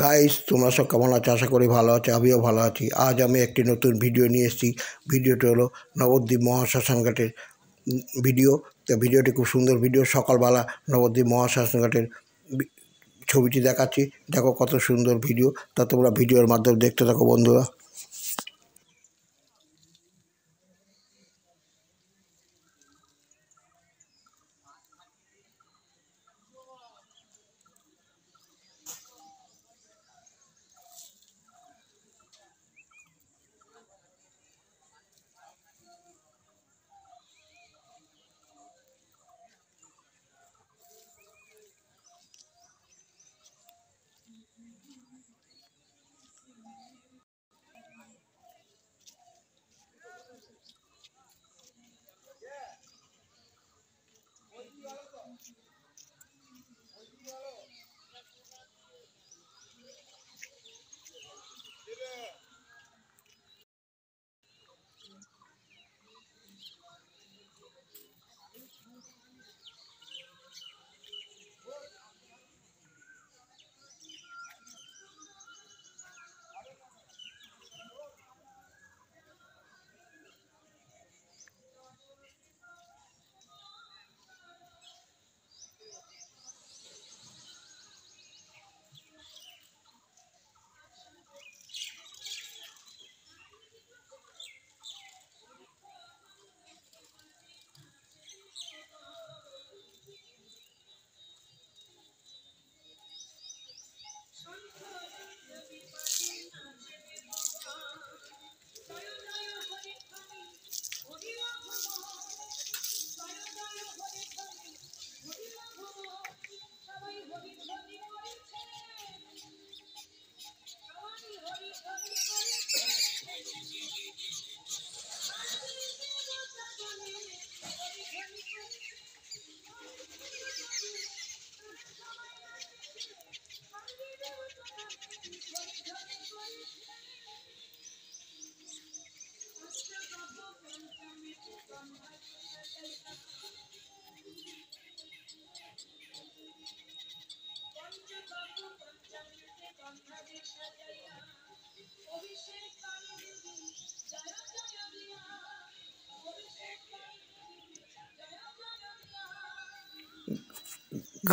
guys তোমরা সব কেমন আছো আশা করি ভালো আছো আমিও ভালো আছি আজ আমি একটি নতুন ভিডিও নিয়ে এসেছি ভিডিওটি হলো নবদ্বীপ মহাশ্মশানঘাটের ভিডিও তো ভিডিওটি খুব সুন্দর ভিডিও সকালবেলা নবদ্বীপ মহাশ্মশানঘাটের ছবিটি দেখাচ্ছি দেখো কত সুন্দর ভিডিও তা তোমরা ভিডিওর মাধ্যমে দেখতে থাকো বন্ধুরা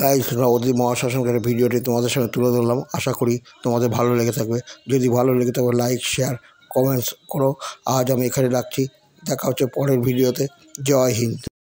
গাইজ তোমরা অতি মহাশাসনকারের ভিডিওটি তোমাদের সঙ্গে তুলে ধরলাম আশা করি তোমাদের ভালো লেগে থাকবে যদি ভালো লেগে থাকবে লাইক শেয়ার কমেন্টস করো আজ আমি এখানে রাখছি দেখা হচ্ছে পরের ভিডিওতে জয় হিন্দ